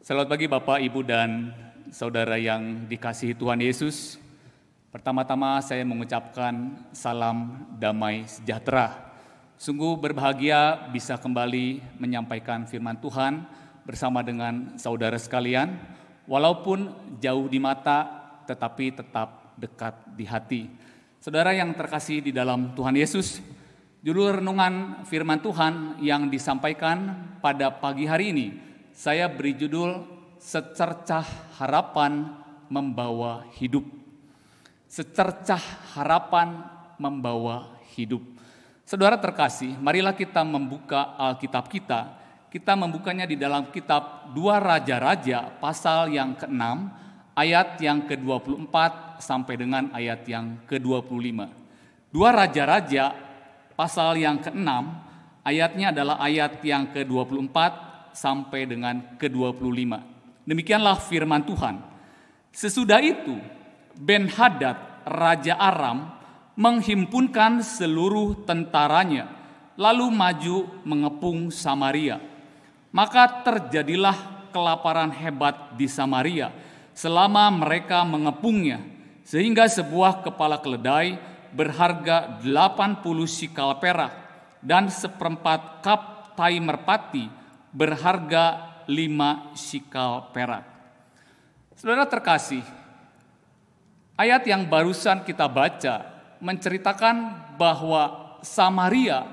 Selamat pagi Bapak, Ibu, dan saudara yang dikasihi Tuhan Yesus. Pertama-tama saya mengucapkan salam damai sejahtera. Sungguh berbahagia bisa kembali menyampaikan firman Tuhan bersama dengan saudara sekalian. Walaupun jauh di mata, tetapi tetap dekat di hati. Saudara yang terkasih di dalam Tuhan Yesus, judul renungan firman Tuhan yang disampaikan pada pagi hari ini – saya beri judul Secercah Harapan Membawa Hidup. Secercah harapan membawa hidup. Saudara terkasih, marilah kita membuka Alkitab kita. Kita membukanya di dalam kitab Dua Raja-Raja pasal yang ke-6 ayat yang ke-24 sampai dengan ayat yang ke-25. Dua Raja-Raja pasal yang ke-6 ayatnya adalah ayat yang ke-24 sampai dengan ke-25. Demikianlah firman Tuhan. Sesudah itu, Ben Hadad, Raja Aram, menghimpunkan seluruh tentaranya, lalu maju mengepung Samaria. Maka terjadilah kelaparan hebat di Samaria selama mereka mengepungnya, sehingga sebuah kepala keledai berharga 80 sikal perak dan seperempat kap tai merpati berharga lima sikal perak. Saudara terkasih, ayat yang barusan kita baca menceritakan bahwa Samaria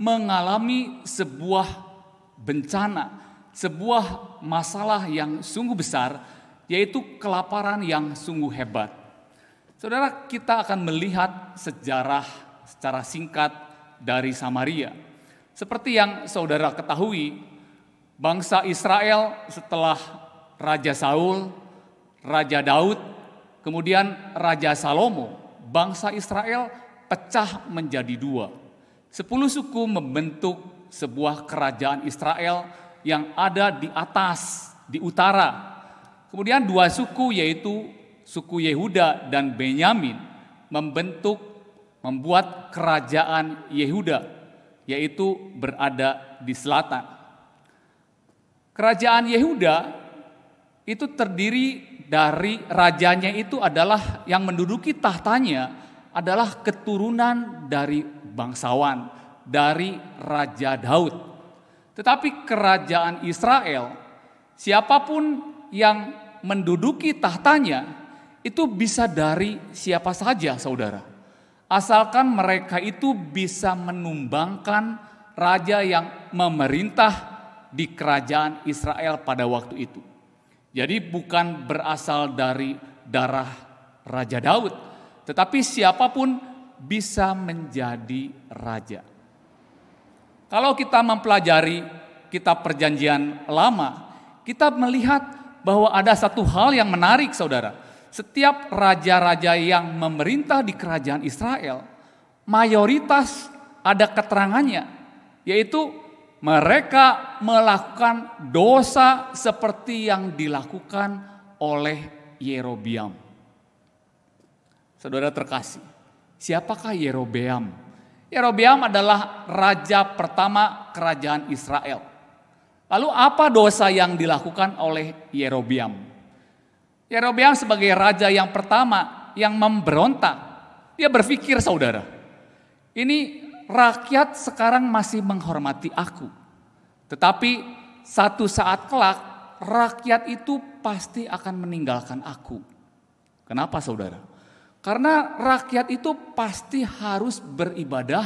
mengalami sebuah bencana, sebuah masalah yang sungguh besar, yaitu kelaparan yang sungguh hebat. Saudara, kita akan melihat sejarah secara singkat dari Samaria. Seperti yang saudara ketahui, Bangsa Israel setelah Raja Saul, Raja Daud, kemudian Raja Salomo, bangsa Israel pecah menjadi dua. Sepuluh suku membentuk sebuah kerajaan Israel yang ada di atas, di utara. Kemudian dua suku yaitu suku Yehuda dan Benyamin membentuk membuat kerajaan Yehuda yaitu berada di selatan. Kerajaan Yehuda itu terdiri dari rajanya itu adalah yang menduduki tahtanya adalah keturunan dari bangsawan, dari Raja Daud. Tetapi kerajaan Israel, siapapun yang menduduki tahtanya itu bisa dari siapa saja saudara. Asalkan mereka itu bisa menumbangkan raja yang memerintah di kerajaan Israel pada waktu itu. Jadi bukan berasal dari darah Raja Daud, tetapi siapapun bisa menjadi raja. Kalau kita mempelajari kitab perjanjian lama, kita melihat bahwa ada satu hal yang menarik saudara. Setiap raja-raja yang memerintah di kerajaan Israel, mayoritas ada keterangannya, yaitu mereka melakukan dosa seperti yang dilakukan oleh Yerobeam. Saudara terkasih, siapakah Yerobeam? Yerobeam adalah raja pertama kerajaan Israel. Lalu apa dosa yang dilakukan oleh Yerobeam? Yerobeam sebagai raja yang pertama yang memberontak, dia berpikir saudara, ini rakyat sekarang masih menghormati aku. Tetapi satu saat kelak rakyat itu pasti akan meninggalkan aku. Kenapa saudara? Karena rakyat itu pasti harus beribadah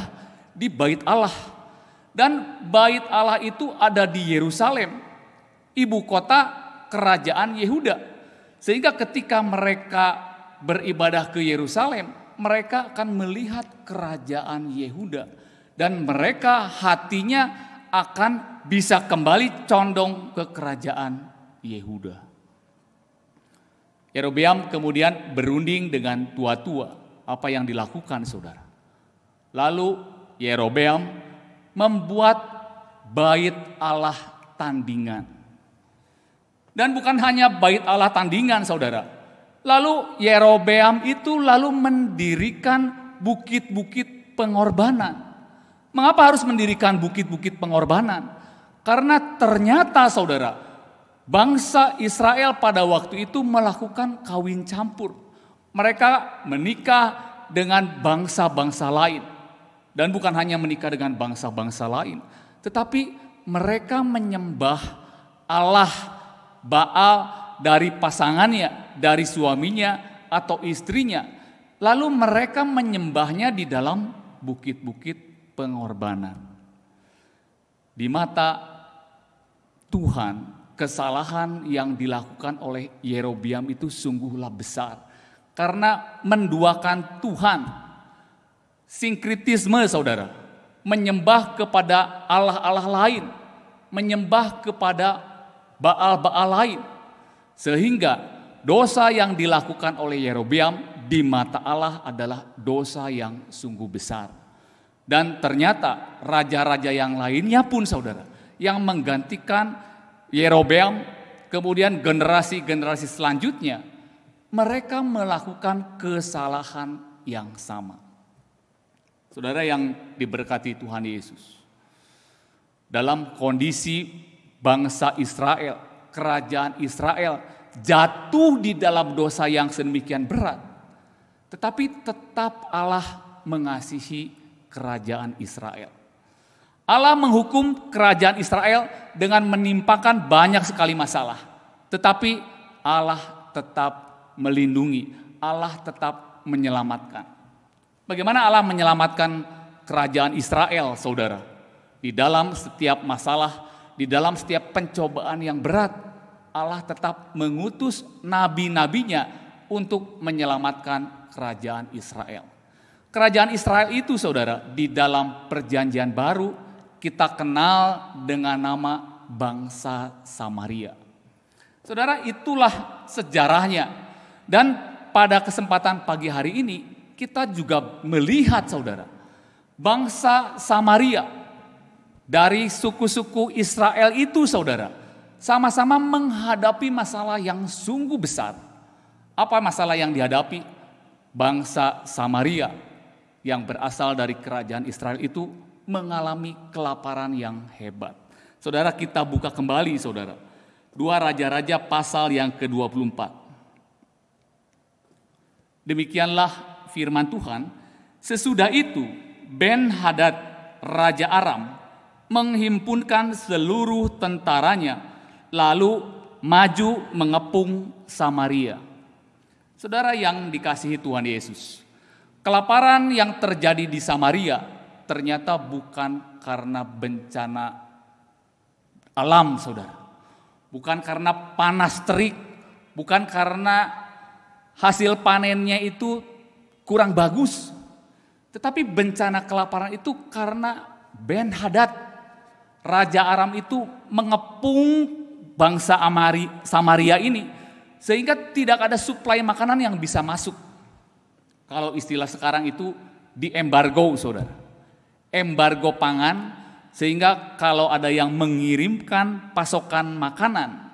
di bait Allah. Dan bait Allah itu ada di Yerusalem, ibu kota kerajaan Yehuda. Sehingga ketika mereka beribadah ke Yerusalem, mereka akan melihat kerajaan Yehuda dan mereka hatinya akan bisa kembali condong ke kerajaan Yehuda. Yerobeam kemudian berunding dengan tua-tua apa yang dilakukan saudara. Lalu Yerobeam membuat bait Allah tandingan. Dan bukan hanya bait Allah tandingan saudara, Lalu Yerobeam itu lalu mendirikan bukit-bukit pengorbanan. Mengapa harus mendirikan bukit-bukit pengorbanan? Karena ternyata saudara, bangsa Israel pada waktu itu melakukan kawin campur. Mereka menikah dengan bangsa-bangsa lain. Dan bukan hanya menikah dengan bangsa-bangsa lain. Tetapi mereka menyembah Allah Baal dari pasangannya, dari suaminya atau istrinya. Lalu mereka menyembahnya di dalam bukit-bukit pengorbanan. Di mata Tuhan, kesalahan yang dilakukan oleh Yerobiam itu sungguhlah besar. Karena menduakan Tuhan, sinkritisme saudara, menyembah kepada Allah-Allah lain, menyembah kepada baal-baal lain, sehingga dosa yang dilakukan oleh Yerobeam di mata Allah adalah dosa yang sungguh besar. Dan ternyata raja-raja yang lainnya pun saudara yang menggantikan Yerobeam kemudian generasi-generasi selanjutnya mereka melakukan kesalahan yang sama. Saudara yang diberkati Tuhan Yesus. Dalam kondisi bangsa Israel kerajaan Israel jatuh di dalam dosa yang sedemikian berat. Tetapi tetap Allah mengasihi kerajaan Israel. Allah menghukum kerajaan Israel dengan menimpakan banyak sekali masalah. Tetapi Allah tetap melindungi, Allah tetap menyelamatkan. Bagaimana Allah menyelamatkan kerajaan Israel, saudara? Di dalam setiap masalah di dalam setiap pencobaan yang berat, Allah tetap mengutus nabi-nabinya untuk menyelamatkan kerajaan Israel. Kerajaan Israel itu saudara, di dalam perjanjian baru kita kenal dengan nama bangsa Samaria. Saudara, itulah sejarahnya. Dan pada kesempatan pagi hari ini kita juga melihat saudara, bangsa Samaria dari suku-suku Israel itu saudara sama-sama menghadapi masalah yang sungguh besar. Apa masalah yang dihadapi? Bangsa Samaria yang berasal dari kerajaan Israel itu mengalami kelaparan yang hebat. Saudara kita buka kembali saudara. Dua Raja-Raja pasal yang ke-24. Demikianlah firman Tuhan. Sesudah itu Ben Hadad Raja Aram menghimpunkan seluruh tentaranya, lalu maju mengepung Samaria. Saudara yang dikasihi Tuhan Yesus, kelaparan yang terjadi di Samaria ternyata bukan karena bencana alam, saudara, bukan karena panas terik, bukan karena hasil panennya itu kurang bagus, tetapi bencana kelaparan itu karena Ben Hadad Raja Aram itu mengepung bangsa Amari, Samaria ini sehingga tidak ada suplai makanan yang bisa masuk. Kalau istilah sekarang itu di embargo, saudara. Embargo pangan sehingga kalau ada yang mengirimkan pasokan makanan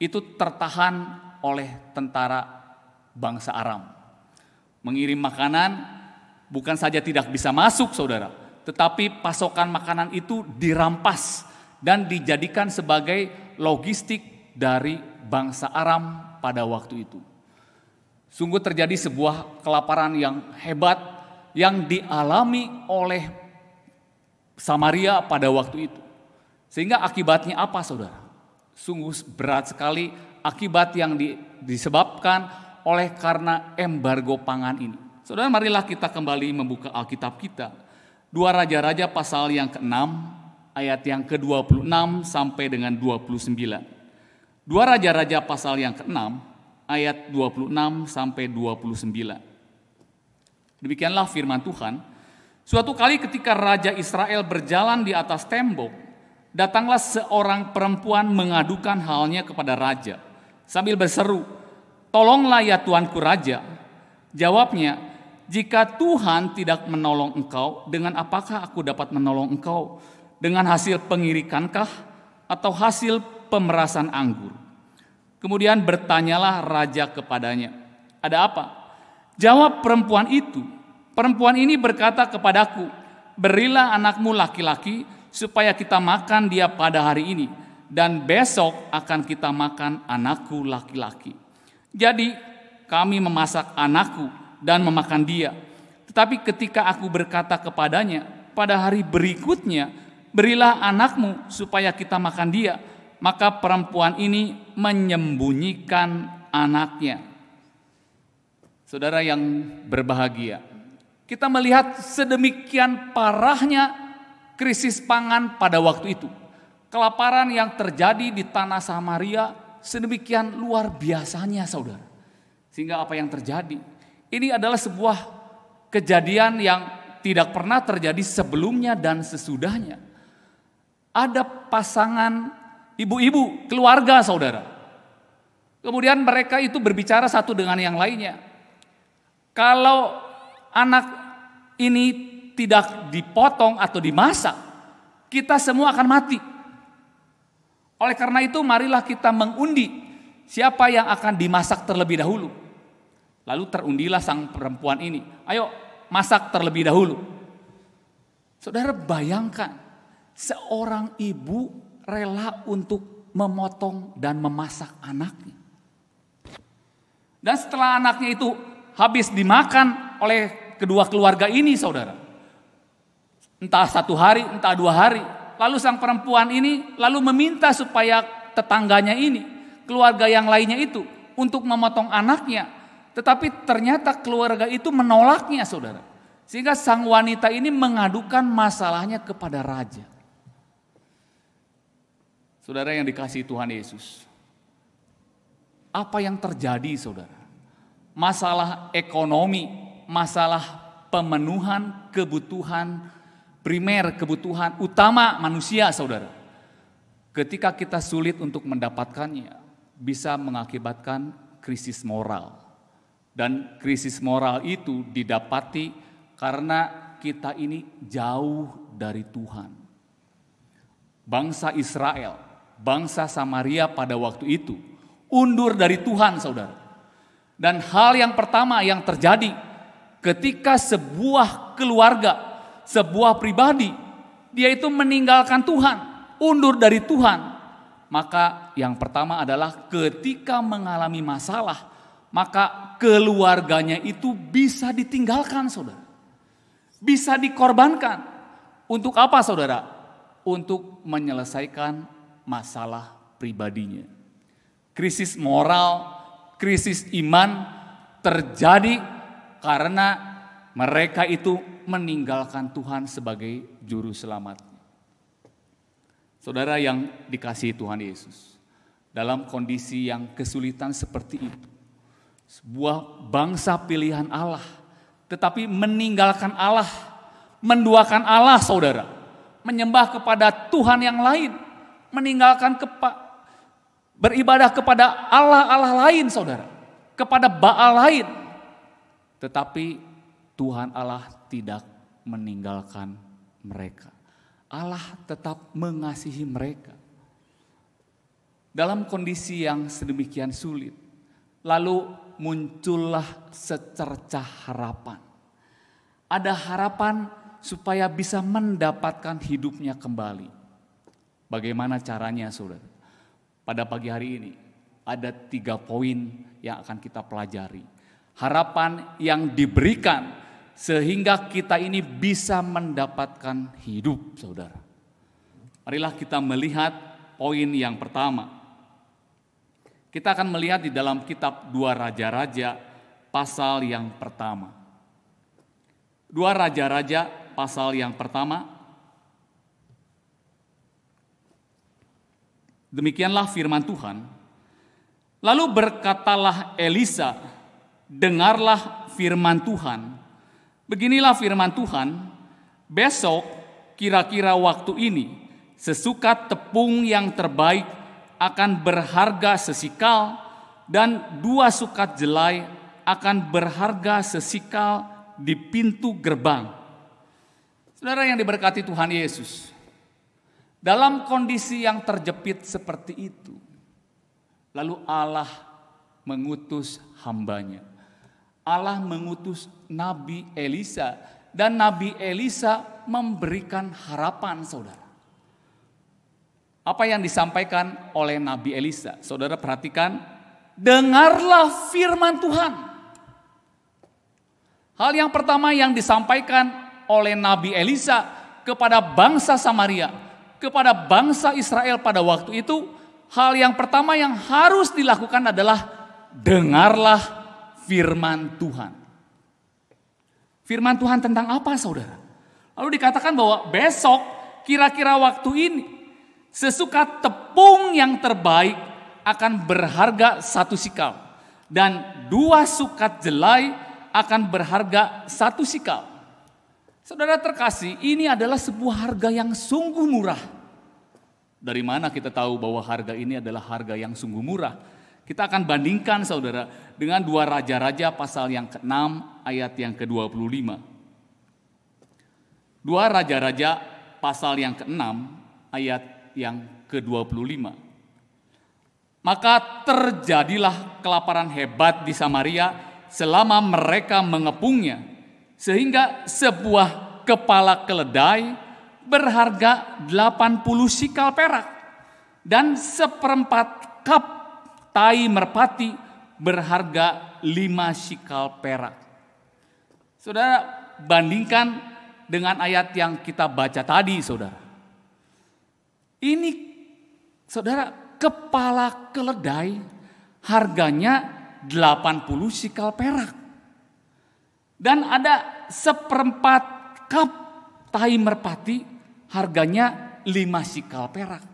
itu tertahan oleh tentara bangsa Aram. Mengirim makanan bukan saja tidak bisa masuk, saudara, tetapi pasokan makanan itu dirampas dan dijadikan sebagai logistik dari bangsa Aram pada waktu itu. Sungguh terjadi sebuah kelaparan yang hebat yang dialami oleh Samaria pada waktu itu. Sehingga akibatnya apa saudara? Sungguh berat sekali akibat yang disebabkan oleh karena embargo pangan ini. Saudara marilah kita kembali membuka Alkitab kita Dua Raja-Raja pasal yang ke-6 ayat yang ke-26 sampai dengan 29. Dua Raja-Raja pasal yang ke-6 ayat 26 sampai 29. Demikianlah firman Tuhan. Suatu kali ketika Raja Israel berjalan di atas tembok, datanglah seorang perempuan mengadukan halnya kepada Raja. Sambil berseru, tolonglah ya Tuanku Raja. Jawabnya, jika Tuhan tidak menolong engkau, dengan apakah aku dapat menolong engkau? Dengan hasil pengirikankah atau hasil pemerasan anggur? Kemudian bertanyalah raja kepadanya, "Ada apa?" Jawab perempuan itu, "Perempuan ini berkata kepadaku, berilah anakmu laki-laki supaya kita makan dia pada hari ini dan besok akan kita makan anakku laki-laki." Jadi, kami memasak anakku dan memakan dia. Tetapi ketika aku berkata kepadanya, pada hari berikutnya berilah anakmu supaya kita makan dia, maka perempuan ini menyembunyikan anaknya. Saudara yang berbahagia, kita melihat sedemikian parahnya krisis pangan pada waktu itu. Kelaparan yang terjadi di tanah Samaria sedemikian luar biasanya saudara. Sehingga apa yang terjadi? Ini adalah sebuah kejadian yang tidak pernah terjadi sebelumnya dan sesudahnya. Ada pasangan ibu-ibu, keluarga saudara. Kemudian mereka itu berbicara satu dengan yang lainnya. Kalau anak ini tidak dipotong atau dimasak, kita semua akan mati. Oleh karena itu marilah kita mengundi siapa yang akan dimasak terlebih dahulu. Lalu terundilah sang perempuan ini, ayo masak terlebih dahulu. Saudara bayangkan, seorang ibu rela untuk memotong dan memasak anaknya. Dan setelah anaknya itu habis dimakan oleh kedua keluarga ini saudara. Entah satu hari, entah dua hari. Lalu sang perempuan ini lalu meminta supaya tetangganya ini, keluarga yang lainnya itu untuk memotong anaknya tetapi ternyata keluarga itu menolaknya saudara. Sehingga sang wanita ini mengadukan masalahnya kepada raja. Saudara yang dikasih Tuhan Yesus. Apa yang terjadi saudara? Masalah ekonomi, masalah pemenuhan kebutuhan primer, kebutuhan utama manusia saudara. Ketika kita sulit untuk mendapatkannya, bisa mengakibatkan krisis moral dan krisis moral itu didapati karena kita ini jauh dari Tuhan. Bangsa Israel, bangsa Samaria pada waktu itu undur dari Tuhan, saudara. Dan hal yang pertama yang terjadi ketika sebuah keluarga, sebuah pribadi, dia itu meninggalkan Tuhan, undur dari Tuhan, maka yang pertama adalah ketika mengalami masalah, maka keluarganya itu bisa ditinggalkan saudara. Bisa dikorbankan. Untuk apa saudara? Untuk menyelesaikan masalah pribadinya. Krisis moral, krisis iman terjadi karena mereka itu meninggalkan Tuhan sebagai juru selamat. Saudara yang dikasihi Tuhan Yesus, dalam kondisi yang kesulitan seperti itu, sebuah bangsa pilihan Allah. Tetapi meninggalkan Allah. Menduakan Allah saudara. Menyembah kepada Tuhan yang lain. Meninggalkan kepa beribadah kepada Allah-Allah lain saudara. Kepada Baal lain. Tetapi Tuhan Allah tidak meninggalkan mereka. Allah tetap mengasihi mereka. Dalam kondisi yang sedemikian sulit. Lalu muncullah secercah harapan. Ada harapan supaya bisa mendapatkan hidupnya kembali. Bagaimana caranya saudara? Pada pagi hari ini ada tiga poin yang akan kita pelajari. Harapan yang diberikan sehingga kita ini bisa mendapatkan hidup saudara. Marilah kita melihat poin yang pertama. Kita akan melihat di dalam kitab Dua Raja-Raja pasal yang pertama. Dua Raja-Raja pasal yang pertama. Demikianlah firman Tuhan. Lalu berkatalah Elisa, dengarlah firman Tuhan. Beginilah firman Tuhan, besok kira-kira waktu ini, sesuka tepung yang terbaik akan berharga sesikal dan dua sukat jelai akan berharga sesikal di pintu gerbang. Saudara yang diberkati Tuhan Yesus, dalam kondisi yang terjepit seperti itu, lalu Allah mengutus hambanya. Allah mengutus Nabi Elisa dan Nabi Elisa memberikan harapan saudara apa yang disampaikan oleh Nabi Elisa. Saudara perhatikan, dengarlah firman Tuhan. Hal yang pertama yang disampaikan oleh Nabi Elisa kepada bangsa Samaria, kepada bangsa Israel pada waktu itu, hal yang pertama yang harus dilakukan adalah dengarlah firman Tuhan. Firman Tuhan tentang apa saudara? Lalu dikatakan bahwa besok kira-kira waktu ini Sesuka tepung yang terbaik akan berharga satu sikal. Dan dua sukat jelai akan berharga satu sikal. Saudara terkasih, ini adalah sebuah harga yang sungguh murah. Dari mana kita tahu bahwa harga ini adalah harga yang sungguh murah? Kita akan bandingkan saudara dengan dua raja-raja pasal yang ke-6 ayat yang ke-25. Dua raja-raja pasal yang ke-6 ayat yang ke-25. Maka terjadilah kelaparan hebat di Samaria selama mereka mengepungnya, sehingga sebuah kepala keledai berharga 80 sikal perak dan seperempat kap tai merpati berharga 5 sikal perak. Saudara, bandingkan dengan ayat yang kita baca tadi, saudara. Ini saudara kepala keledai harganya 80 sikal perak. Dan ada seperempat cup tai merpati harganya 5 sikal perak.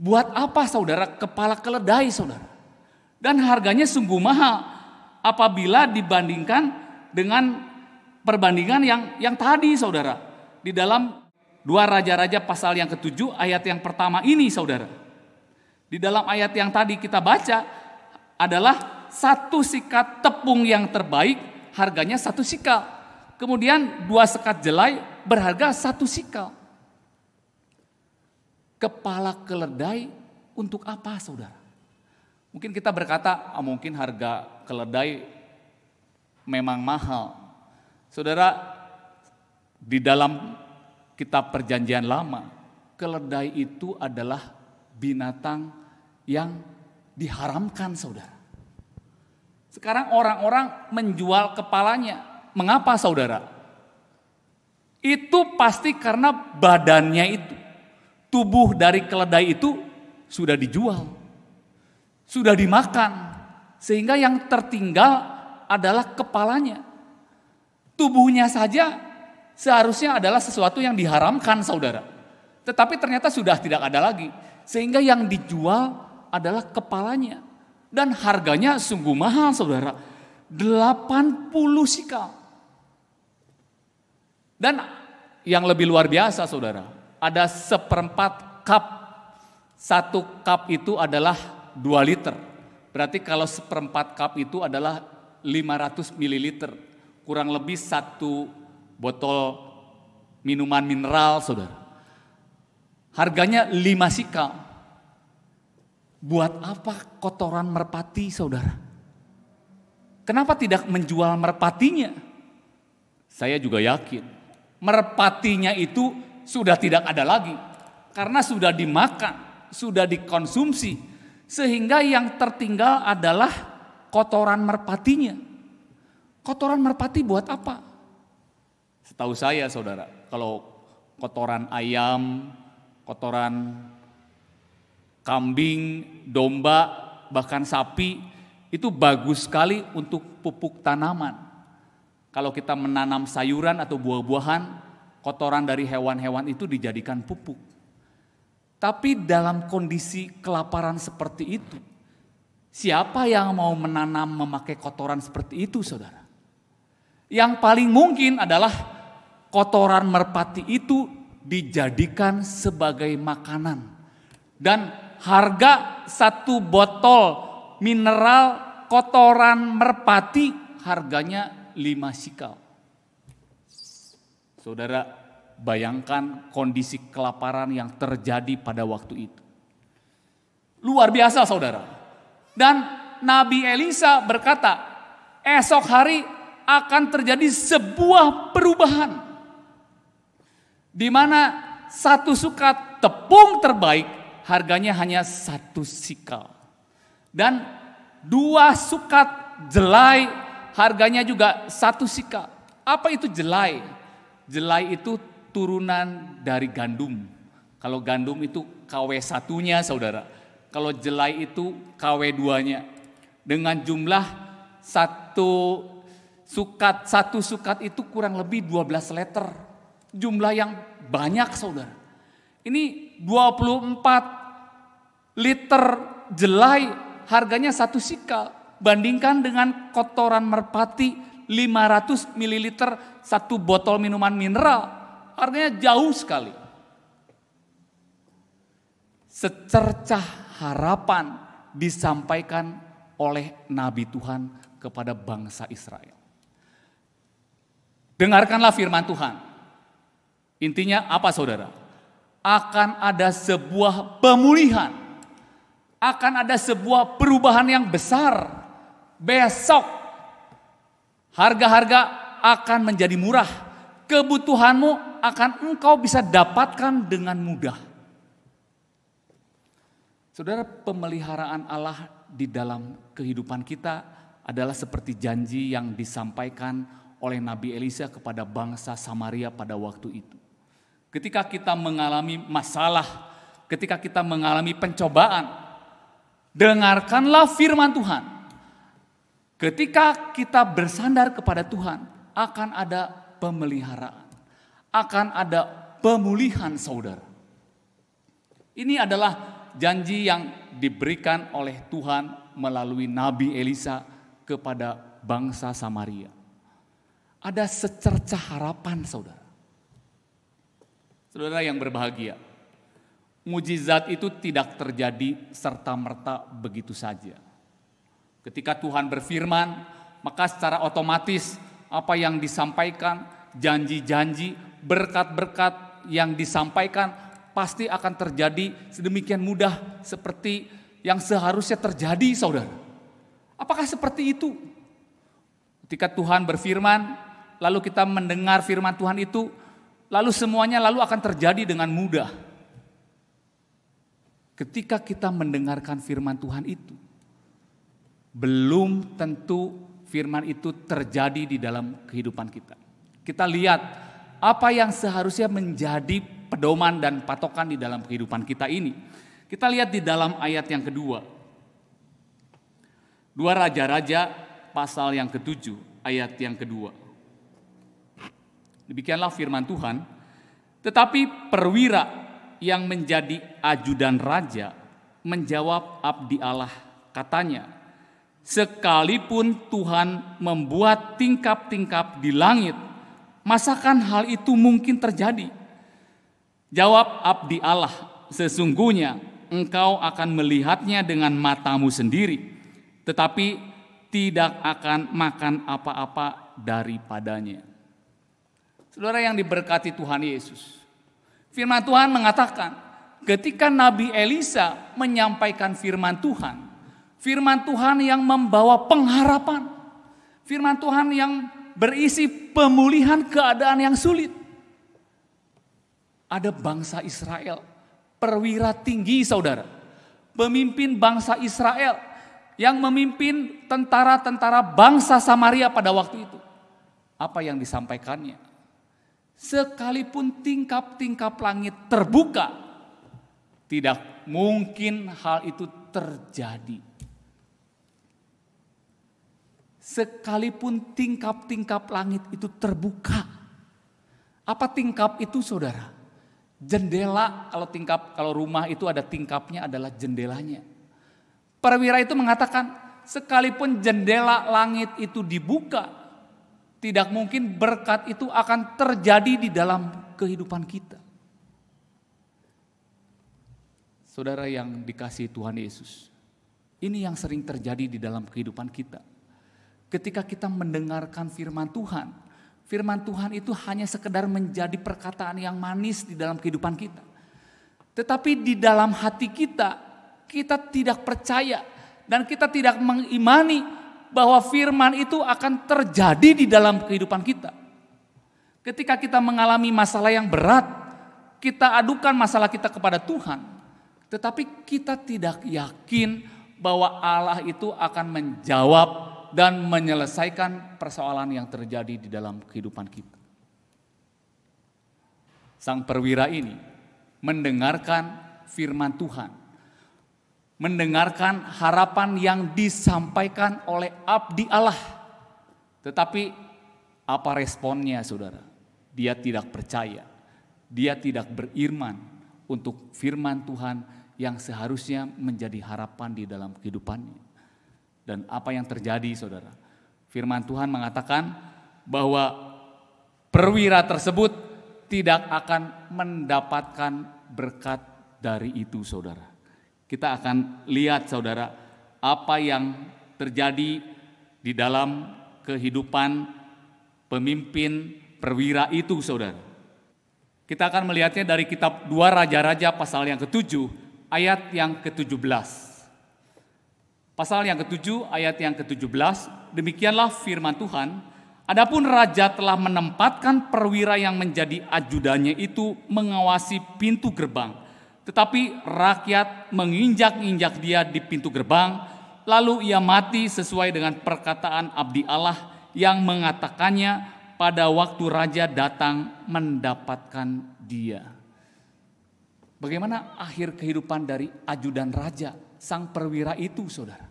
Buat apa saudara kepala keledai saudara? Dan harganya sungguh mahal apabila dibandingkan dengan perbandingan yang yang tadi saudara di dalam Dua Raja-Raja pasal yang ketujuh ayat yang pertama ini saudara. Di dalam ayat yang tadi kita baca adalah satu sikat tepung yang terbaik harganya satu sikal. Kemudian dua sekat jelai berharga satu sikal. Kepala keledai untuk apa saudara? Mungkin kita berkata ah, mungkin harga keledai memang mahal. Saudara, di dalam kitab perjanjian lama, keledai itu adalah binatang yang diharamkan saudara. Sekarang orang-orang menjual kepalanya. Mengapa saudara? Itu pasti karena badannya itu. Tubuh dari keledai itu sudah dijual. Sudah dimakan. Sehingga yang tertinggal adalah kepalanya. Tubuhnya saja seharusnya adalah sesuatu yang diharamkan saudara. Tetapi ternyata sudah tidak ada lagi. Sehingga yang dijual adalah kepalanya. Dan harganya sungguh mahal saudara. 80 sikal. Dan yang lebih luar biasa saudara. Ada seperempat cup. Satu cup itu adalah 2 liter. Berarti kalau seperempat cup itu adalah 500 mililiter. Kurang lebih satu botol minuman mineral, saudara. Harganya lima sikal. Buat apa kotoran merpati, saudara? Kenapa tidak menjual merpatinya? Saya juga yakin merpatinya itu sudah tidak ada lagi karena sudah dimakan, sudah dikonsumsi, sehingga yang tertinggal adalah kotoran merpatinya. Kotoran merpati buat apa? Setahu saya saudara, kalau kotoran ayam, kotoran kambing, domba, bahkan sapi, itu bagus sekali untuk pupuk tanaman. Kalau kita menanam sayuran atau buah-buahan, kotoran dari hewan-hewan itu dijadikan pupuk. Tapi dalam kondisi kelaparan seperti itu, siapa yang mau menanam memakai kotoran seperti itu saudara? Yang paling mungkin adalah kotoran merpati itu dijadikan sebagai makanan. Dan harga satu botol mineral kotoran merpati harganya lima sikal. Saudara, bayangkan kondisi kelaparan yang terjadi pada waktu itu. Luar biasa saudara. Dan Nabi Elisa berkata, esok hari akan terjadi sebuah perubahan. Di mana satu suka tepung terbaik harganya hanya satu sikal. Dan dua sukat jelai harganya juga satu sikal. Apa itu jelai? Jelai itu turunan dari gandum. Kalau gandum itu KW satunya saudara. Kalau jelai itu KW duanya. Dengan jumlah satu sukat, satu sukat itu kurang lebih 12 liter jumlah yang banyak saudara. Ini 24 liter jelai harganya satu sikal. Bandingkan dengan kotoran merpati 500 ml satu botol minuman mineral. Harganya jauh sekali. Secercah harapan disampaikan oleh Nabi Tuhan kepada bangsa Israel. Dengarkanlah firman Tuhan. Intinya apa saudara? Akan ada sebuah pemulihan. Akan ada sebuah perubahan yang besar. Besok harga-harga akan menjadi murah. Kebutuhanmu akan engkau bisa dapatkan dengan mudah. Saudara, pemeliharaan Allah di dalam kehidupan kita adalah seperti janji yang disampaikan oleh Nabi Elisa kepada bangsa Samaria pada waktu itu. Ketika kita mengalami masalah, ketika kita mengalami pencobaan, dengarkanlah firman Tuhan. Ketika kita bersandar kepada Tuhan, akan ada pemeliharaan, akan ada pemulihan saudara. Ini adalah janji yang diberikan oleh Tuhan melalui Nabi Elisa kepada bangsa Samaria. Ada secerca harapan saudara Saudara yang berbahagia, mujizat itu tidak terjadi serta-merta begitu saja. Ketika Tuhan berfirman, maka secara otomatis apa yang disampaikan, janji-janji, berkat-berkat yang disampaikan pasti akan terjadi sedemikian mudah seperti yang seharusnya terjadi, saudara. Apakah seperti itu? Ketika Tuhan berfirman, lalu kita mendengar firman Tuhan itu, lalu semuanya lalu akan terjadi dengan mudah. Ketika kita mendengarkan firman Tuhan itu, belum tentu firman itu terjadi di dalam kehidupan kita. Kita lihat apa yang seharusnya menjadi pedoman dan patokan di dalam kehidupan kita ini. Kita lihat di dalam ayat yang kedua. Dua Raja-Raja pasal yang ketujuh ayat yang kedua. Demikianlah firman Tuhan. Tetapi perwira yang menjadi ajudan raja menjawab abdi Allah katanya, sekalipun Tuhan membuat tingkap-tingkap di langit, masakan hal itu mungkin terjadi? Jawab abdi Allah, sesungguhnya engkau akan melihatnya dengan matamu sendiri, tetapi tidak akan makan apa-apa daripadanya. Saudara yang diberkati Tuhan Yesus. Firman Tuhan mengatakan, ketika Nabi Elisa menyampaikan firman Tuhan, firman Tuhan yang membawa pengharapan, firman Tuhan yang berisi pemulihan keadaan yang sulit. Ada bangsa Israel, perwira tinggi saudara, pemimpin bangsa Israel yang memimpin tentara-tentara bangsa Samaria pada waktu itu. Apa yang disampaikannya? Sekalipun tingkap-tingkap langit terbuka, tidak mungkin hal itu terjadi. Sekalipun tingkap-tingkap langit itu terbuka. Apa tingkap itu saudara? Jendela kalau tingkap kalau rumah itu ada tingkapnya adalah jendelanya. Perwira itu mengatakan sekalipun jendela langit itu dibuka tidak mungkin berkat itu akan terjadi di dalam kehidupan kita. Saudara yang dikasih Tuhan Yesus, ini yang sering terjadi di dalam kehidupan kita. Ketika kita mendengarkan firman Tuhan, firman Tuhan itu hanya sekedar menjadi perkataan yang manis di dalam kehidupan kita. Tetapi di dalam hati kita, kita tidak percaya dan kita tidak mengimani bahwa firman itu akan terjadi di dalam kehidupan kita. Ketika kita mengalami masalah yang berat, kita adukan masalah kita kepada Tuhan. Tetapi kita tidak yakin bahwa Allah itu akan menjawab dan menyelesaikan persoalan yang terjadi di dalam kehidupan kita. Sang perwira ini mendengarkan firman Tuhan mendengarkan harapan yang disampaikan oleh abdi Allah. Tetapi apa responnya saudara? Dia tidak percaya. Dia tidak beriman untuk firman Tuhan yang seharusnya menjadi harapan di dalam kehidupannya. Dan apa yang terjadi saudara? Firman Tuhan mengatakan bahwa perwira tersebut tidak akan mendapatkan berkat dari itu saudara. Kita akan lihat saudara apa yang terjadi di dalam kehidupan pemimpin perwira itu saudara. Kita akan melihatnya dari kitab dua Raja-Raja pasal yang ketujuh ayat yang ke-17. Pasal yang ketujuh ayat yang ke-17 demikianlah firman Tuhan. Adapun raja telah menempatkan perwira yang menjadi ajudannya itu mengawasi pintu gerbang tetapi rakyat menginjak-injak dia di pintu gerbang, lalu ia mati sesuai dengan perkataan abdi Allah yang mengatakannya pada waktu raja datang mendapatkan dia. Bagaimana akhir kehidupan dari ajudan raja, sang perwira itu saudara.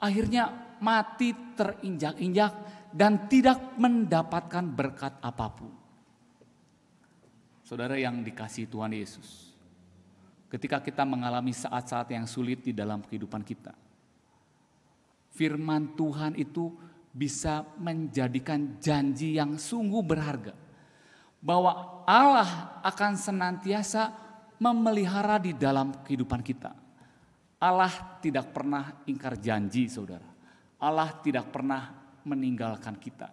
Akhirnya mati terinjak-injak dan tidak mendapatkan berkat apapun. Saudara yang dikasih Tuhan Yesus ketika kita mengalami saat-saat yang sulit di dalam kehidupan kita. Firman Tuhan itu bisa menjadikan janji yang sungguh berharga bahwa Allah akan senantiasa memelihara di dalam kehidupan kita. Allah tidak pernah ingkar janji, saudara. Allah tidak pernah meninggalkan kita,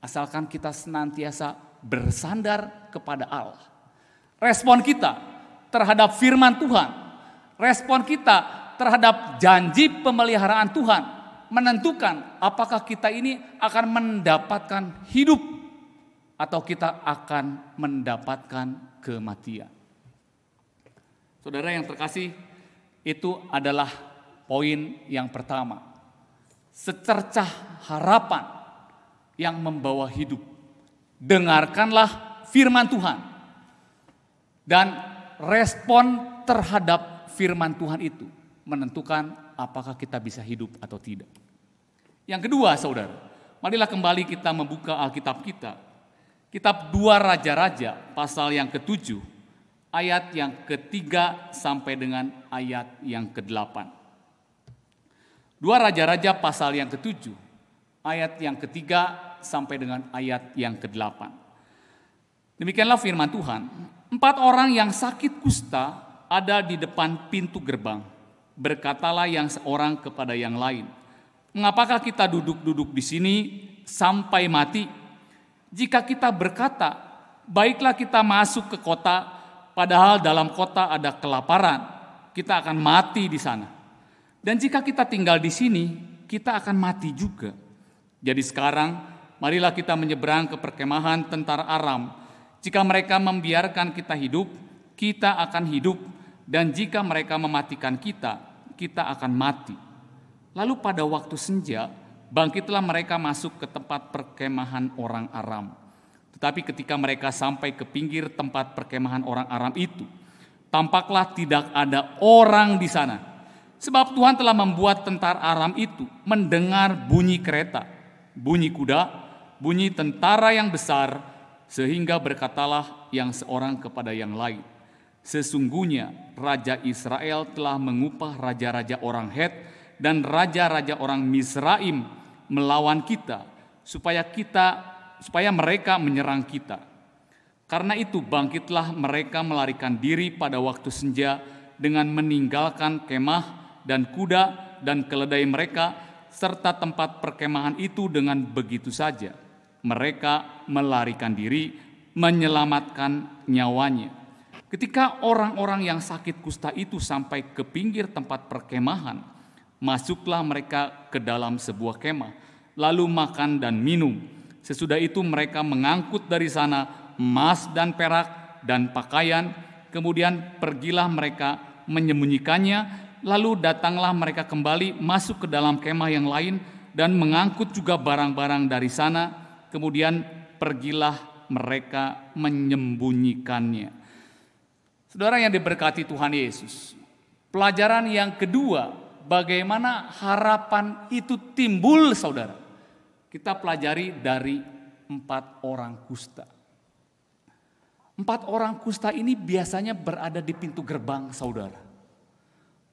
asalkan kita senantiasa bersandar kepada Allah. Respon kita terhadap firman Tuhan, respon kita terhadap janji pemeliharaan Tuhan menentukan apakah kita ini akan mendapatkan hidup atau kita akan mendapatkan kematian. Saudara yang terkasih, itu adalah poin yang pertama. Secercah harapan yang membawa hidup. Dengarkanlah firman Tuhan dan respon terhadap firman Tuhan itu menentukan apakah kita bisa hidup atau tidak. Yang kedua, saudara, marilah kembali kita membuka Alkitab kita. Kitab dua Raja-Raja, pasal yang ketujuh, ayat yang ketiga sampai dengan ayat yang kedelapan. Dua Raja-Raja pasal yang ketujuh, ayat yang ketiga sampai dengan ayat yang kedelapan. Demikianlah firman Tuhan. Empat orang yang sakit kusta ada di depan pintu gerbang. Berkatalah yang seorang kepada yang lain, "Mengapakah kita duduk-duduk di sini sampai mati? Jika kita berkata, baiklah kita masuk ke kota, padahal dalam kota ada kelaparan, kita akan mati di sana. Dan jika kita tinggal di sini, kita akan mati juga. Jadi sekarang, marilah kita menyeberang ke perkemahan tentara Aram." Jika mereka membiarkan kita hidup, kita akan hidup, dan jika mereka mematikan kita, kita akan mati. Lalu pada waktu senja, bangkitlah mereka masuk ke tempat perkemahan orang Aram. Tetapi ketika mereka sampai ke pinggir tempat perkemahan orang Aram itu, tampaklah tidak ada orang di sana. Sebab Tuhan telah membuat tentara Aram itu mendengar bunyi kereta, bunyi kuda, bunyi tentara yang besar, sehingga berkatalah yang seorang kepada yang lain, Sesungguhnya Raja Israel telah mengupah raja-raja orang Het dan raja-raja orang Misraim melawan kita supaya kita supaya mereka menyerang kita. Karena itu bangkitlah mereka melarikan diri pada waktu senja dengan meninggalkan kemah dan kuda dan keledai mereka serta tempat perkemahan itu dengan begitu saja.' mereka melarikan diri, menyelamatkan nyawanya. Ketika orang-orang yang sakit kusta itu sampai ke pinggir tempat perkemahan, masuklah mereka ke dalam sebuah kemah, lalu makan dan minum. Sesudah itu mereka mengangkut dari sana emas dan perak dan pakaian, kemudian pergilah mereka menyembunyikannya, lalu datanglah mereka kembali masuk ke dalam kemah yang lain dan mengangkut juga barang-barang dari sana kemudian pergilah mereka menyembunyikannya. Saudara yang diberkati Tuhan Yesus, pelajaran yang kedua, bagaimana harapan itu timbul, saudara. Kita pelajari dari empat orang kusta. Empat orang kusta ini biasanya berada di pintu gerbang, saudara.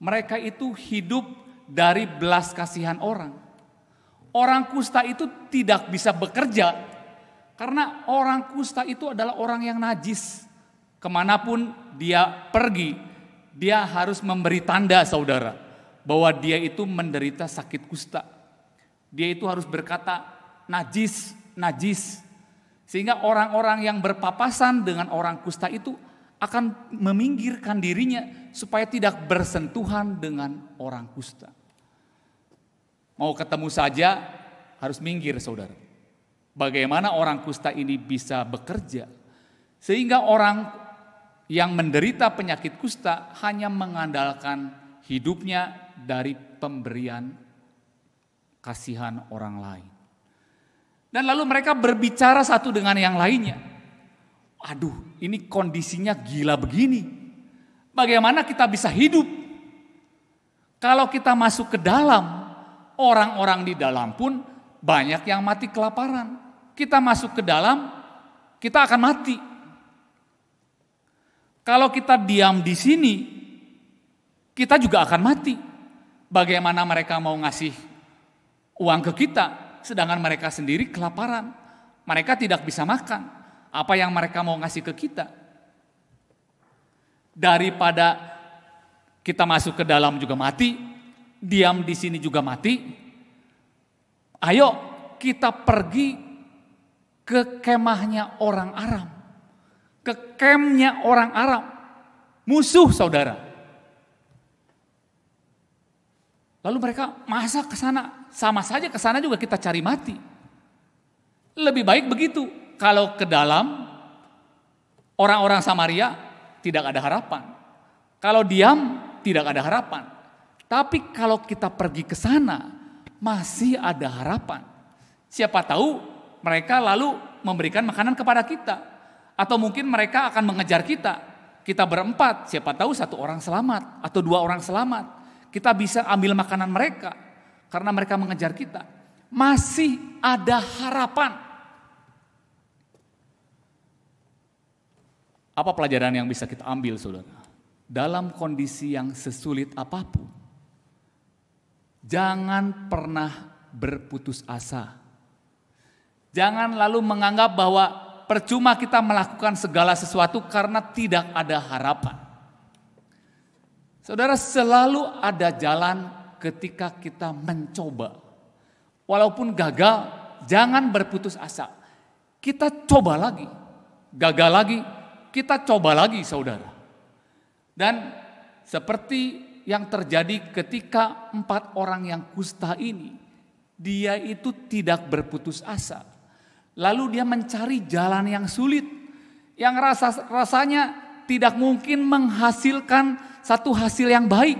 Mereka itu hidup dari belas kasihan orang. Orang kusta itu tidak bisa bekerja karena orang kusta itu adalah orang yang najis. Kemanapun dia pergi, dia harus memberi tanda saudara bahwa dia itu menderita sakit kusta. Dia itu harus berkata najis, najis. Sehingga orang-orang yang berpapasan dengan orang kusta itu akan meminggirkan dirinya supaya tidak bersentuhan dengan orang kusta. Mau ketemu saja harus minggir saudara. Bagaimana orang kusta ini bisa bekerja? Sehingga orang yang menderita penyakit kusta hanya mengandalkan hidupnya dari pemberian kasihan orang lain. Dan lalu mereka berbicara satu dengan yang lainnya. Aduh, ini kondisinya gila begini. Bagaimana kita bisa hidup? Kalau kita masuk ke dalam, orang-orang di dalam pun banyak yang mati kelaparan. Kita masuk ke dalam, kita akan mati. Kalau kita diam di sini, kita juga akan mati. Bagaimana mereka mau ngasih uang ke kita, sedangkan mereka sendiri kelaparan. Mereka tidak bisa makan. Apa yang mereka mau ngasih ke kita? Daripada kita masuk ke dalam juga mati, diam di sini juga mati. Ayo kita pergi ke kemahnya orang Aram. Ke kemnya orang Aram. Musuh saudara. Lalu mereka masa ke sana, sama saja ke sana juga kita cari mati. Lebih baik begitu. Kalau ke dalam orang-orang Samaria tidak ada harapan. Kalau diam tidak ada harapan. Tapi kalau kita pergi ke sana, masih ada harapan. Siapa tahu mereka lalu memberikan makanan kepada kita. Atau mungkin mereka akan mengejar kita. Kita berempat, siapa tahu satu orang selamat atau dua orang selamat. Kita bisa ambil makanan mereka karena mereka mengejar kita. Masih ada harapan. Apa pelajaran yang bisa kita ambil saudara? Dalam kondisi yang sesulit apapun, Jangan pernah berputus asa. Jangan lalu menganggap bahwa percuma kita melakukan segala sesuatu karena tidak ada harapan. Saudara, selalu ada jalan ketika kita mencoba. Walaupun gagal, jangan berputus asa. Kita coba lagi, gagal lagi, kita coba lagi, saudara. Dan seperti yang terjadi ketika empat orang yang kusta ini, dia itu tidak berputus asa. Lalu dia mencari jalan yang sulit, yang rasa rasanya tidak mungkin menghasilkan satu hasil yang baik.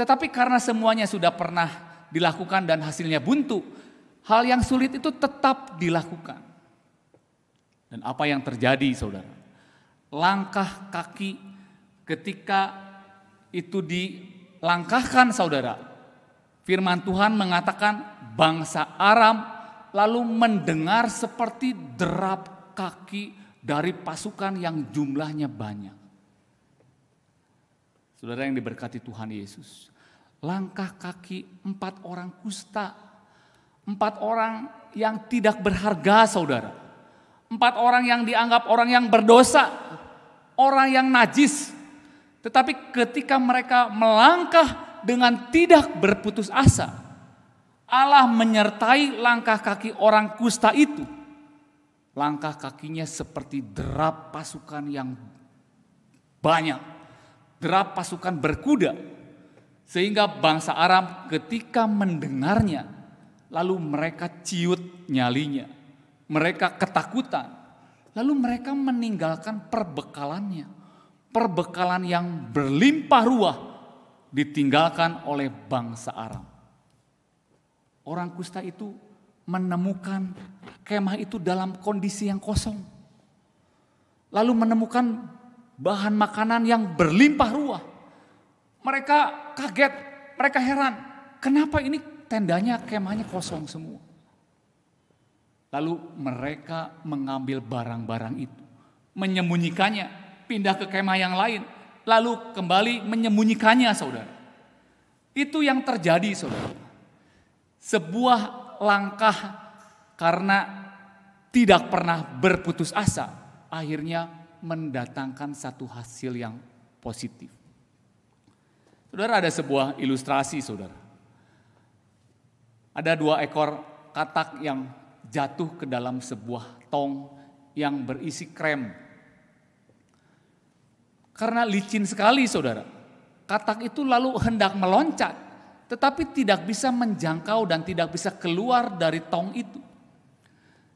Tetapi karena semuanya sudah pernah dilakukan dan hasilnya buntu, hal yang sulit itu tetap dilakukan. Dan apa yang terjadi saudara? Langkah kaki ketika itu dilangkahkan saudara. Firman Tuhan mengatakan bangsa Aram lalu mendengar seperti derap kaki dari pasukan yang jumlahnya banyak. Saudara yang diberkati Tuhan Yesus. Langkah kaki empat orang kusta. Empat orang yang tidak berharga saudara. Empat orang yang dianggap orang yang berdosa. Orang yang najis. Tetapi ketika mereka melangkah dengan tidak berputus asa, Allah menyertai langkah kaki orang kusta itu. Langkah kakinya seperti derap pasukan yang banyak, derap pasukan berkuda. Sehingga bangsa Aram ketika mendengarnya, lalu mereka ciut nyalinya. Mereka ketakutan, lalu mereka meninggalkan perbekalannya perbekalan yang berlimpah ruah ditinggalkan oleh bangsa Aram. Orang kusta itu menemukan kemah itu dalam kondisi yang kosong. Lalu menemukan bahan makanan yang berlimpah ruah. Mereka kaget, mereka heran. Kenapa ini tendanya, kemahnya kosong semua. Lalu mereka mengambil barang-barang itu, menyembunyikannya pindah ke kemah yang lain, lalu kembali menyembunyikannya, saudara. Itu yang terjadi, saudara. Sebuah langkah karena tidak pernah berputus asa, akhirnya mendatangkan satu hasil yang positif. Saudara, ada sebuah ilustrasi, saudara. Ada dua ekor katak yang jatuh ke dalam sebuah tong yang berisi krem karena licin sekali saudara. Katak itu lalu hendak meloncat. Tetapi tidak bisa menjangkau dan tidak bisa keluar dari tong itu.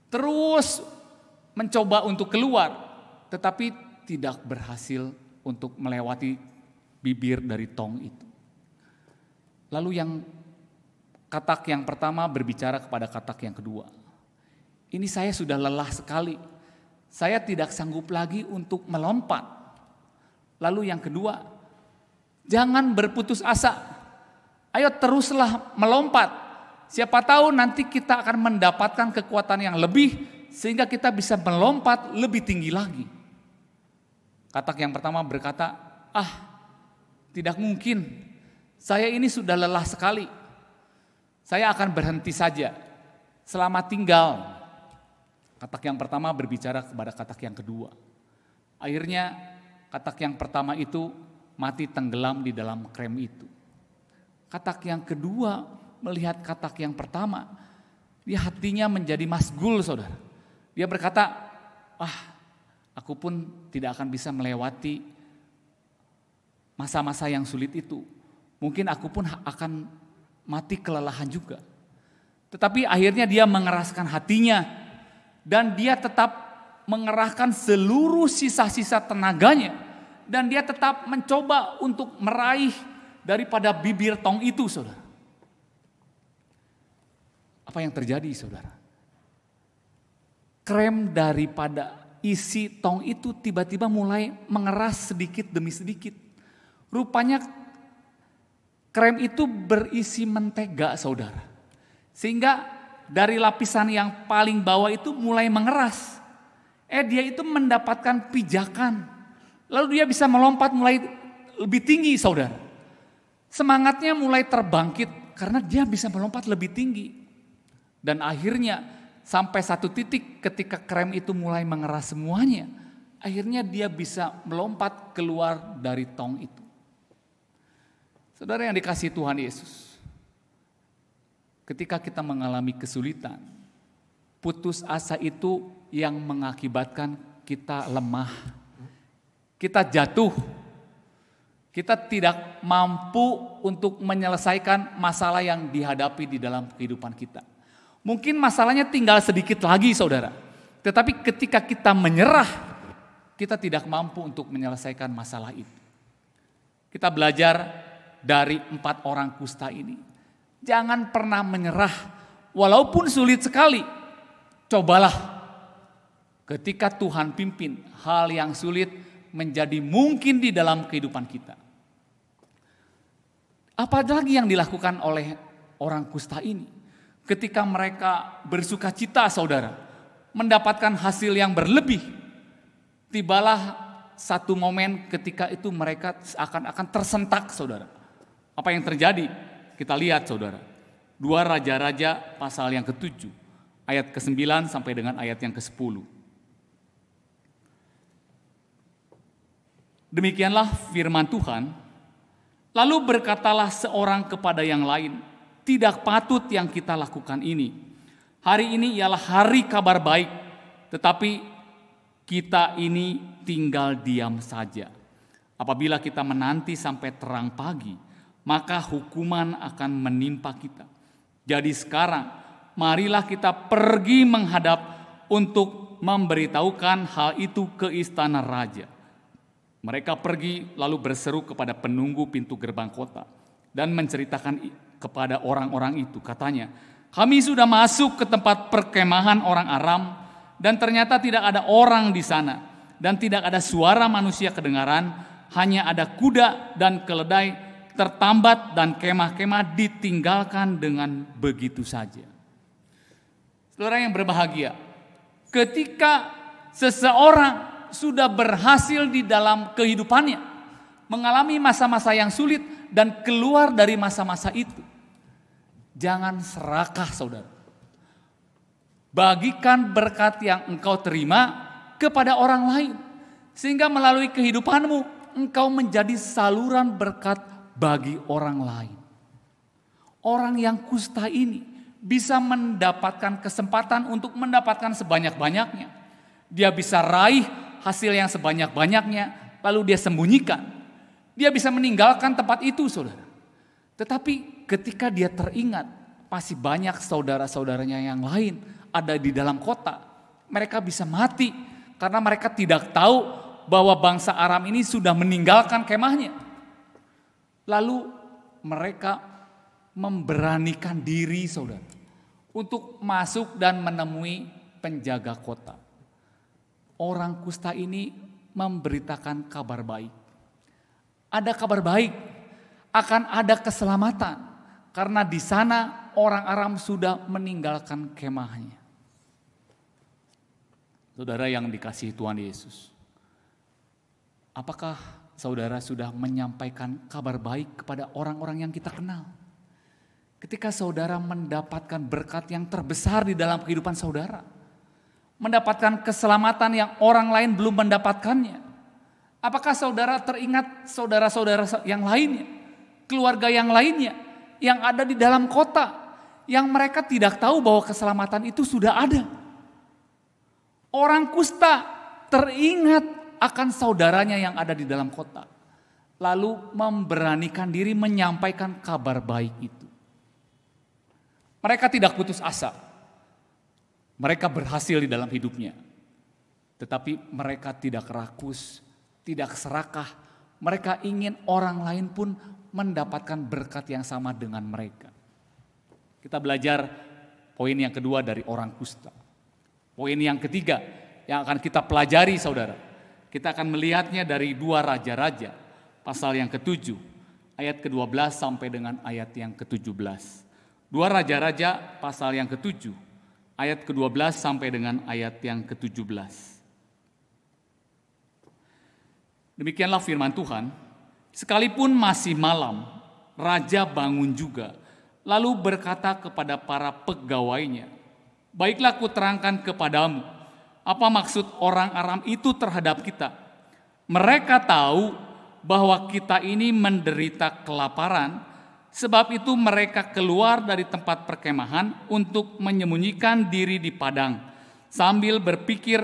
Terus mencoba untuk keluar. Tetapi tidak berhasil untuk melewati bibir dari tong itu. Lalu yang katak yang pertama berbicara kepada katak yang kedua. Ini saya sudah lelah sekali. Saya tidak sanggup lagi untuk melompat. Lalu yang kedua, jangan berputus asa. Ayo teruslah melompat. Siapa tahu nanti kita akan mendapatkan kekuatan yang lebih sehingga kita bisa melompat lebih tinggi lagi. Katak yang pertama berkata, "Ah, tidak mungkin. Saya ini sudah lelah sekali. Saya akan berhenti saja. selama tinggal." Katak yang pertama berbicara kepada katak yang kedua. Akhirnya Katak yang pertama itu mati tenggelam di dalam krem itu. Katak yang kedua melihat katak yang pertama, dia hatinya menjadi masgul saudara. Dia berkata, ah aku pun tidak akan bisa melewati masa-masa yang sulit itu. Mungkin aku pun akan mati kelelahan juga. Tetapi akhirnya dia mengeraskan hatinya dan dia tetap mengerahkan seluruh sisa-sisa tenaganya dan dia tetap mencoba untuk meraih daripada bibir tong itu, saudara. Apa yang terjadi, saudara? Krem daripada isi tong itu tiba-tiba mulai mengeras sedikit demi sedikit. Rupanya krem itu berisi mentega, saudara. Sehingga dari lapisan yang paling bawah itu mulai mengeras. Eh dia itu mendapatkan pijakan Lalu dia bisa melompat mulai lebih tinggi saudara. Semangatnya mulai terbangkit karena dia bisa melompat lebih tinggi. Dan akhirnya sampai satu titik ketika krem itu mulai mengeras semuanya. Akhirnya dia bisa melompat keluar dari tong itu. Saudara yang dikasih Tuhan Yesus. Ketika kita mengalami kesulitan. Putus asa itu yang mengakibatkan kita lemah kita jatuh, kita tidak mampu untuk menyelesaikan masalah yang dihadapi di dalam kehidupan kita. Mungkin masalahnya tinggal sedikit lagi, saudara. Tetapi ketika kita menyerah, kita tidak mampu untuk menyelesaikan masalah itu. Kita belajar dari empat orang kusta ini. Jangan pernah menyerah, walaupun sulit sekali. Cobalah ketika Tuhan pimpin hal yang sulit, menjadi mungkin di dalam kehidupan kita. Apa lagi yang dilakukan oleh orang kusta ini? Ketika mereka bersuka cita saudara, mendapatkan hasil yang berlebih, tibalah satu momen ketika itu mereka akan-akan tersentak saudara. Apa yang terjadi? Kita lihat saudara. Dua Raja-Raja pasal yang ketujuh, ayat ke-9 sampai dengan ayat yang ke-10. Demikianlah firman Tuhan. Lalu berkatalah seorang kepada yang lain, tidak patut yang kita lakukan ini. Hari ini ialah hari kabar baik, tetapi kita ini tinggal diam saja. Apabila kita menanti sampai terang pagi, maka hukuman akan menimpa kita. Jadi sekarang, marilah kita pergi menghadap untuk memberitahukan hal itu ke istana raja mereka pergi lalu berseru kepada penunggu pintu gerbang kota dan menceritakan kepada orang-orang itu. Katanya, kami sudah masuk ke tempat perkemahan orang Aram dan ternyata tidak ada orang di sana dan tidak ada suara manusia kedengaran, hanya ada kuda dan keledai tertambat dan kemah-kemah ditinggalkan dengan begitu saja. Saudara yang berbahagia, ketika seseorang sudah berhasil di dalam kehidupannya, mengalami masa-masa yang sulit dan keluar dari masa-masa itu. Jangan serakah, saudara. Bagikan berkat yang engkau terima kepada orang lain, sehingga melalui kehidupanmu engkau menjadi saluran berkat bagi orang lain. Orang yang kusta ini bisa mendapatkan kesempatan untuk mendapatkan sebanyak-banyaknya. Dia bisa raih hasil yang sebanyak-banyaknya, lalu dia sembunyikan. Dia bisa meninggalkan tempat itu, saudara. Tetapi ketika dia teringat, pasti banyak saudara-saudaranya yang lain ada di dalam kota. Mereka bisa mati karena mereka tidak tahu bahwa bangsa Aram ini sudah meninggalkan kemahnya. Lalu mereka memberanikan diri, saudara, untuk masuk dan menemui penjaga kota orang kusta ini memberitakan kabar baik. Ada kabar baik, akan ada keselamatan karena di sana orang Aram sudah meninggalkan kemahnya. Saudara yang dikasihi Tuhan Yesus, apakah saudara sudah menyampaikan kabar baik kepada orang-orang yang kita kenal? Ketika saudara mendapatkan berkat yang terbesar di dalam kehidupan saudara, mendapatkan keselamatan yang orang lain belum mendapatkannya? Apakah saudara teringat saudara-saudara yang lainnya, keluarga yang lainnya, yang ada di dalam kota, yang mereka tidak tahu bahwa keselamatan itu sudah ada? Orang kusta teringat akan saudaranya yang ada di dalam kota, lalu memberanikan diri menyampaikan kabar baik itu. Mereka tidak putus asa, mereka berhasil di dalam hidupnya. Tetapi mereka tidak rakus, tidak serakah. Mereka ingin orang lain pun mendapatkan berkat yang sama dengan mereka. Kita belajar poin yang kedua dari orang kusta. Poin yang ketiga yang akan kita pelajari saudara. Kita akan melihatnya dari dua raja-raja. Pasal yang ketujuh, ayat ke-12 sampai dengan ayat yang ke-17. Dua raja-raja pasal yang ketujuh, ayat ke-12 sampai dengan ayat yang ke-17. Demikianlah firman Tuhan, sekalipun masih malam, raja bangun juga, lalu berkata kepada para pegawainya, "Baiklah ku terangkan kepadamu, apa maksud orang Aram itu terhadap kita? Mereka tahu bahwa kita ini menderita kelaparan Sebab itu mereka keluar dari tempat perkemahan untuk menyembunyikan diri di padang. Sambil berpikir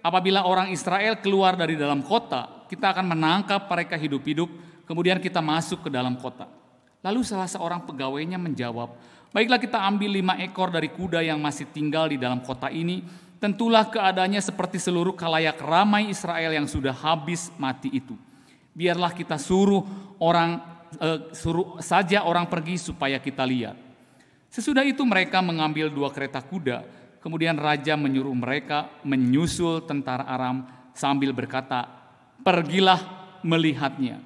apabila orang Israel keluar dari dalam kota, kita akan menangkap mereka hidup-hidup, kemudian kita masuk ke dalam kota. Lalu salah seorang pegawainya menjawab, Baiklah kita ambil lima ekor dari kuda yang masih tinggal di dalam kota ini, tentulah keadaannya seperti seluruh kalayak ramai Israel yang sudah habis mati itu. Biarlah kita suruh orang eh, suruh saja orang pergi supaya kita lihat. Sesudah itu mereka mengambil dua kereta kuda, kemudian raja menyuruh mereka menyusul tentara Aram sambil berkata, "Pergilah melihatnya."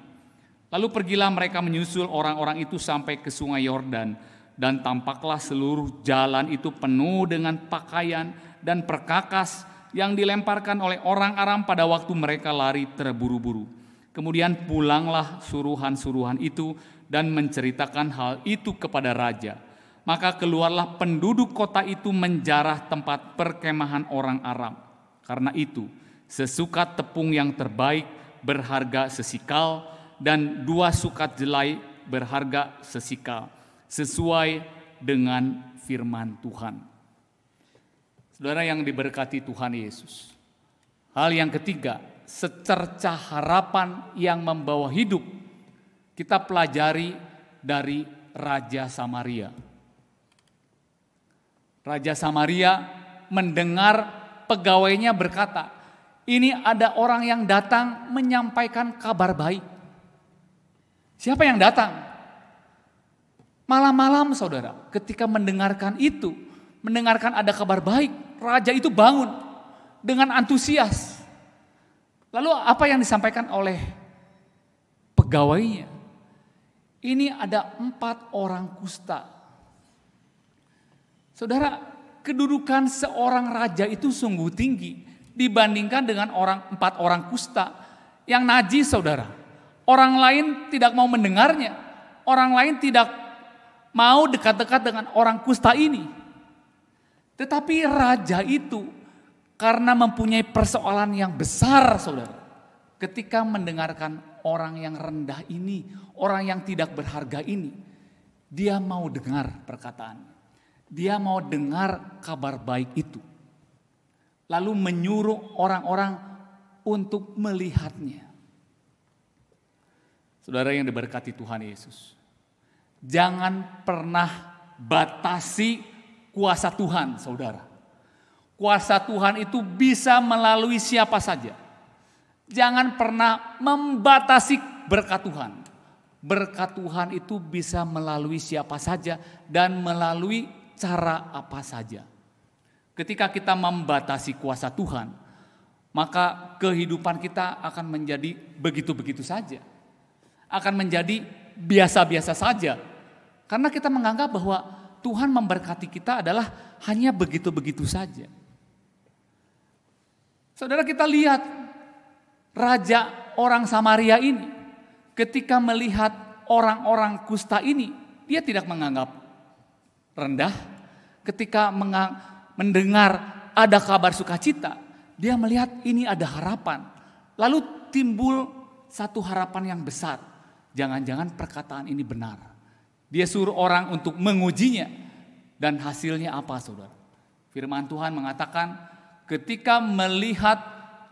Lalu pergilah mereka menyusul orang-orang itu sampai ke sungai Yordan dan tampaklah seluruh jalan itu penuh dengan pakaian dan perkakas yang dilemparkan oleh orang Aram pada waktu mereka lari terburu-buru. Kemudian pulanglah suruhan-suruhan itu dan menceritakan hal itu kepada raja. Maka keluarlah penduduk kota itu menjarah tempat perkemahan orang Aram. Karena itu, sesuka tepung yang terbaik berharga sesikal dan dua sukat jelai berharga sesikal sesuai dengan firman Tuhan. Saudara yang diberkati Tuhan Yesus. Hal yang ketiga, secerca harapan yang membawa hidup kita pelajari dari Raja Samaria. Raja Samaria mendengar pegawainya berkata, ini ada orang yang datang menyampaikan kabar baik. Siapa yang datang? Malam-malam saudara, ketika mendengarkan itu, mendengarkan ada kabar baik, raja itu bangun dengan antusias. Lalu apa yang disampaikan oleh pegawainya? Ini ada empat orang kusta. Saudara, kedudukan seorang raja itu sungguh tinggi dibandingkan dengan orang empat orang kusta yang najis saudara. Orang lain tidak mau mendengarnya. Orang lain tidak mau dekat-dekat dengan orang kusta ini. Tetapi raja itu karena mempunyai persoalan yang besar saudara. Ketika mendengarkan orang yang rendah ini, orang yang tidak berharga ini, dia mau dengar perkataannya. Dia mau dengar kabar baik itu. Lalu menyuruh orang-orang untuk melihatnya. Saudara yang diberkati Tuhan Yesus. Jangan pernah batasi kuasa Tuhan, saudara. Kuasa Tuhan itu bisa melalui siapa saja. Jangan pernah membatasi berkat Tuhan. Berkat Tuhan itu bisa melalui siapa saja dan melalui cara apa saja. Ketika kita membatasi kuasa Tuhan, maka kehidupan kita akan menjadi begitu-begitu saja. Akan menjadi biasa-biasa saja. Karena kita menganggap bahwa Tuhan memberkati kita adalah hanya begitu-begitu saja. Saudara kita lihat raja orang Samaria ini ketika melihat orang-orang kusta ini, dia tidak menganggap rendah. Ketika mendengar ada kabar sukacita, dia melihat ini ada harapan. Lalu timbul satu harapan yang besar. Jangan-jangan perkataan ini benar. Dia suruh orang untuk mengujinya. Dan hasilnya apa saudara? Firman Tuhan mengatakan ketika melihat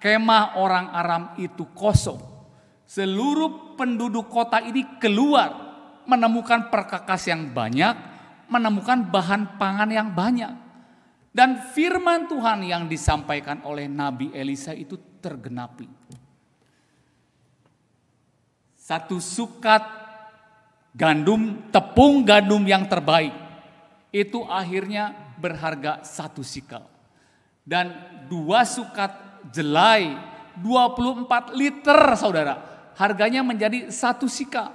kemah orang Aram itu kosong. Seluruh penduduk kota ini keluar menemukan perkakas yang banyak, menemukan bahan pangan yang banyak. Dan firman Tuhan yang disampaikan oleh Nabi Elisa itu tergenapi. Satu sukat gandum, tepung gandum yang terbaik, itu akhirnya berharga satu sikal dan dua sukat jelai 24 liter saudara. Harganya menjadi satu sika.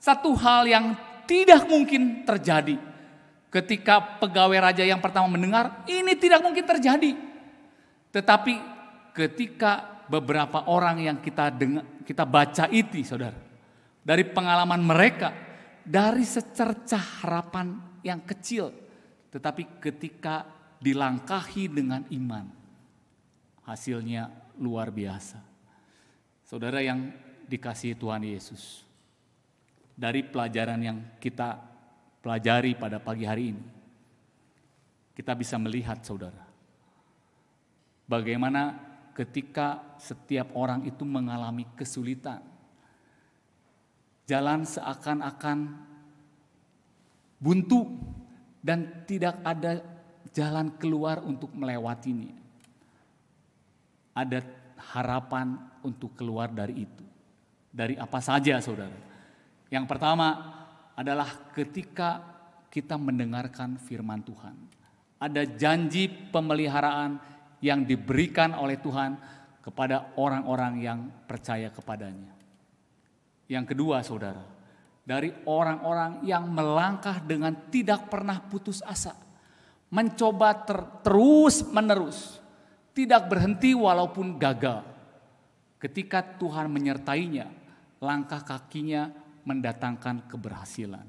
Satu hal yang tidak mungkin terjadi. Ketika pegawai raja yang pertama mendengar, ini tidak mungkin terjadi. Tetapi ketika beberapa orang yang kita dengar, kita baca itu saudara. Dari pengalaman mereka, dari secercah harapan yang kecil. Tetapi ketika dilangkahi dengan iman. Hasilnya luar biasa. Saudara yang dikasihi Tuhan Yesus. Dari pelajaran yang kita pelajari pada pagi hari ini. Kita bisa melihat saudara. Bagaimana ketika setiap orang itu mengalami kesulitan. Jalan seakan-akan buntu dan tidak ada jalan keluar untuk melewati ini Ada harapan untuk keluar dari itu. Dari apa saja saudara. Yang pertama adalah ketika kita mendengarkan firman Tuhan. Ada janji pemeliharaan yang diberikan oleh Tuhan kepada orang-orang yang percaya kepadanya. Yang kedua saudara, dari orang-orang yang melangkah dengan tidak pernah putus asa mencoba ter terus menerus, tidak berhenti walaupun gagal. Ketika Tuhan menyertainya, langkah kakinya mendatangkan keberhasilan.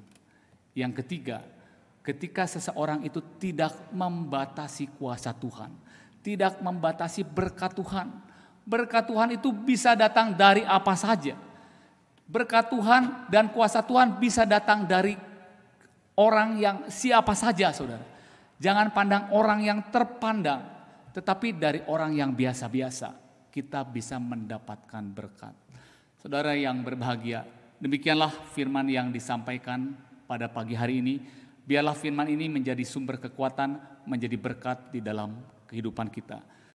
Yang ketiga, ketika seseorang itu tidak membatasi kuasa Tuhan, tidak membatasi berkat Tuhan. Berkat Tuhan itu bisa datang dari apa saja. Berkat Tuhan dan kuasa Tuhan bisa datang dari orang yang siapa saja, saudara. Jangan pandang orang yang terpandang, tetapi dari orang yang biasa-biasa kita bisa mendapatkan berkat. Saudara yang berbahagia, demikianlah firman yang disampaikan pada pagi hari ini. Biarlah firman ini menjadi sumber kekuatan, menjadi berkat di dalam kehidupan kita.